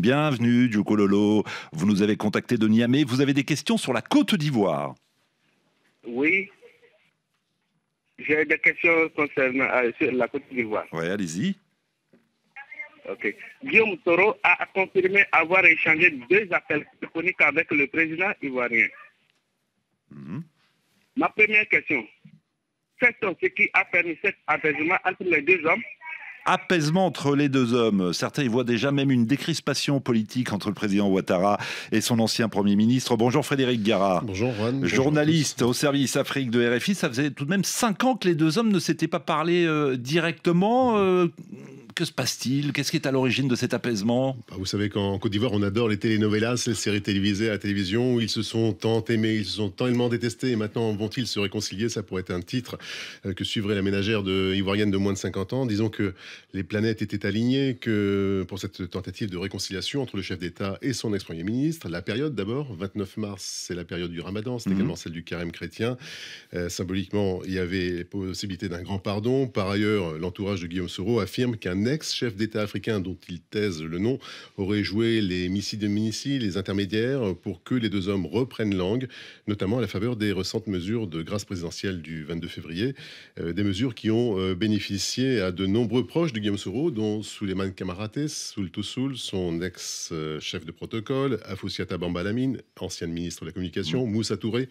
Bienvenue, Djoko Lolo. Vous nous avez contacté de Niamey. Vous avez des questions sur la Côte d'Ivoire Oui. J'ai des questions concernant euh, la Côte d'Ivoire. Oui, allez-y. Ok. Guillaume Toro a confirmé avoir échangé deux appels téléphoniques avec le président ivoirien. Mhm. Ma première question, c'est ce qui a permis cet apaisement entre les deux hommes apaisement entre les deux hommes. Certains y voient déjà même une décrispation politique entre le président Ouattara et son ancien Premier ministre. Bonjour Frédéric Gara. Bonjour Journaliste au service Afrique de RFI. Ça faisait tout de même cinq ans que les deux hommes ne s'étaient pas parlé euh, directement. Euh, que se passe-t-il Qu'est-ce qui est à l'origine de cet apaisement bah, Vous savez qu'en Côte d'Ivoire, on adore les telenovelas, les séries télévisées à la télévision où ils se sont tant aimés, ils se sont tellement détestés et maintenant vont-ils se réconcilier Ça pourrait être un titre euh, que suivrait la ménagère de, ivoirienne de moins de 50 ans. Disons que les planètes étaient alignées que pour cette tentative de réconciliation entre le chef d'État et son ex-premier ministre. La période d'abord, 29 mars, c'est la période du ramadan, c'est mhm. également celle du carême chrétien. Euh, symboliquement, il y avait possibilité d'un grand pardon. Par ailleurs, l'entourage de Guillaume Soro affirme qu'un Ex chef d'État africain dont il taise le nom, aurait joué les missiles de missiles, les intermédiaires, pour que les deux hommes reprennent langue, notamment à la faveur des récentes mesures de grâce présidentielle du 22 février, euh, des mesures qui ont euh, bénéficié à de nombreux proches de Guillaume Soro, dont Souleymane Kamarates, Sul son ex-chef de protocole, Afousiata Bambalamine, ancienne ministre de la Communication, mm. Moussa Touré,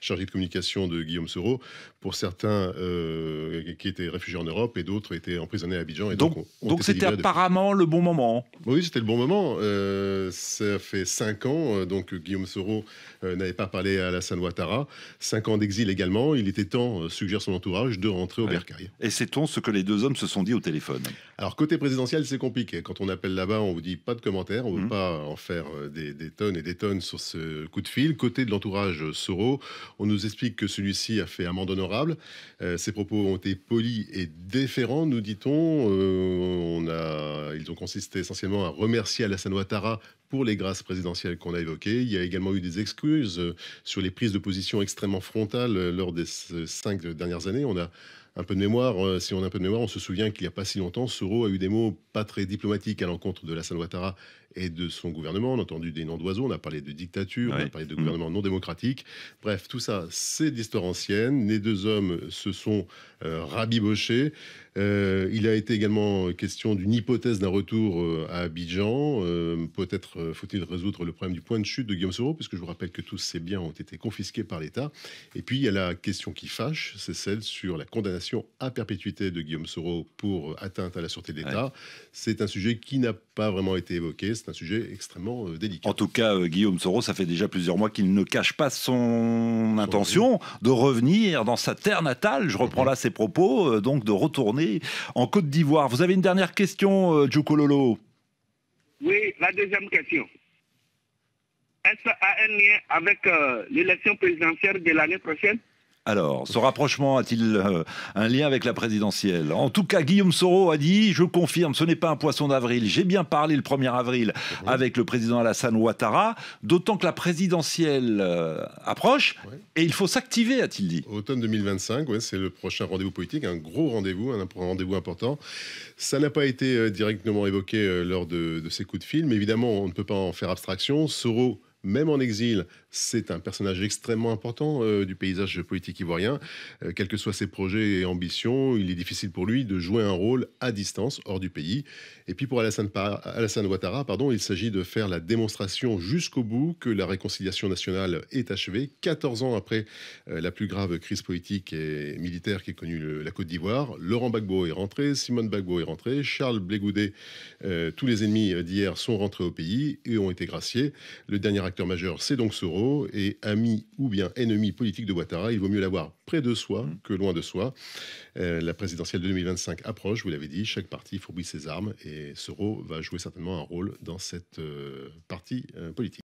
chargé de communication de Guillaume Soro, pour certains euh, qui étaient réfugiés en Europe et d'autres étaient emprisonnés à Abidjan. Et donc, donc c'était apparemment le bon moment. Oui, c'était le bon moment. Euh, ça fait cinq ans, euh, donc Guillaume Soro euh, n'avait pas parlé à la san Ouattara. Cinq ans d'exil également. Il était temps, suggère son entourage, de rentrer au bercail. Et sait-on ce que les deux hommes se sont dit au téléphone Alors côté présidentiel, c'est compliqué. Quand on appelle là-bas, on vous dit pas de commentaires, on ne veut hum. pas en faire des, tonnes et des tonnes sur ce coup de fil. Côté de l'entourage Soro, on nous explique que celui-ci a fait amende honorable. ses propos ont été polis et déférents, nous dit-on ils ont consisté essentiellement à remercier Alassane Ouattara pour les grâces présidentielles qu'on a évoquées. Il y a également eu des excuses euh, sur les prises de position extrêmement frontales euh, lors des euh, cinq dernières années. On a un peu de mémoire, si on a un peu de mémoire, on se souvient qu'il n'y a pas si longtemps, Soro a eu des mots pas très diplomatiques à l'encontre de la Ouattara et de son gouvernement. On a entendu des noms d'oiseaux, on a parlé de dictature, on a parlé de mm. gouvernement non démocratique. Bref, tout ça, c'est d'histoire ancienne. Les deux hommes se sont rabibochés. il a été également question d'une hypothèse d'un retour à Abidjan, peut-être euh, faut-il résoudre le problème du point de chute de Guillaume Soro, puisque je vous rappelle que tous ces biens ont été confisqués par l'État. Et puis il y a la question qui fâche, c'est celle sur la condamnation à perpétuité de Guillaume Soro pour atteinte à la sûreté de l'État. C'est un sujet qui n'a pas vraiment été évoqué, c'est un sujet extrêmement euh, délicat. En tout cas, euh, Guillaume Soro, ça fait déjà plusieurs mois qu'il ne cache pas son intention de revenir dans sa terre natale, je reprends là ses propos, donc de retourner en Côte d'Ivoire. Vous avez une dernière question, Djoukololo oui, la deuxième question. Est-ce a un lien avec euh, l'élection présidentielle de l'année prochaine alors, ce rapprochement a-t-il euh, un lien avec la présidentielle En tout cas, Guillaume Soro a dit, je confirme, ce n'est pas un poisson d'avril. J'ai bien parlé le 1er avril avec le président Alassane Ouattara, d'autant que la présidentielle euh, approche et il faut s'activer, a-t-il dit. Automne 2025, c'est le prochain rendez-vous politique, un gros rendez-vous, un, rendez-vous important. Ça n'a pas été euh, directement évoqué lors de, de, ces coups de fil, mais évidemment, on ne peut pas en faire abstraction. Soro même en exil, c'est un personnage extrêmement important euh, du paysage politique ivoirien. Euh, quels que soient ses projets et ambitions, il est difficile pour lui de jouer un rôle à distance, hors du pays. Et puis pour Alassane, Alassane Ouattara, pardon, il s'agit de faire la démonstration jusqu'au bout que la réconciliation nationale est achevée, 14 ans après euh, la plus grave crise politique et militaire qu'ait connue la Côte d'Ivoire. Laurent Gbagbo est rentré, Simone Gbagbo est rentré, Charles Blégoudet, tous les ennemis d'hier sont rentrés au pays et ont été graciés. Le dernier majeur, c'est donc Soro, et ami ou bien ennemi politique de Ouattara, il vaut mieux l'avoir près de soi que loin de soi. Euh, la présidentielle de 2025 approche, vous l'avez dit, chaque parti fourbit ses armes, et Soro va jouer certainement un rôle dans cette euh, partie euh, politique.